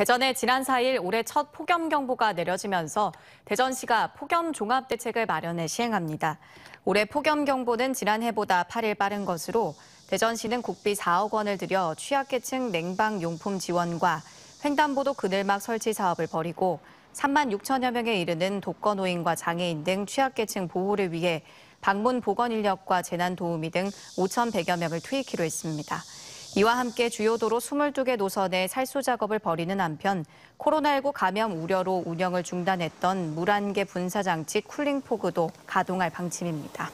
대전에 지난 4일 올해 첫 폭염 경보가 내려지면서 대전시가 폭염 종합 대책을 마련해 시행합니다. 올해 폭염 경보는 지난해보다 8일 빠른 것으로 대전시는 국비 4억 원을 들여 취약계층 냉방 용품 지원과 횡단보도 그늘막 설치 사업을 벌이고 3만 6천여 명에 이르는 독거노인과 장애인 등 취약계층 보호를 위해 방문 보건 인력과 재난 도우미 등 5,100여 명을 투입키로 했습니다. 이와 함께 주요 도로 22개 노선에 살수 작업을 벌이는 한편 코로나19 감염 우려로 운영을 중단했던 물안개 분사 장치 쿨링 포그도 가동할 방침입니다.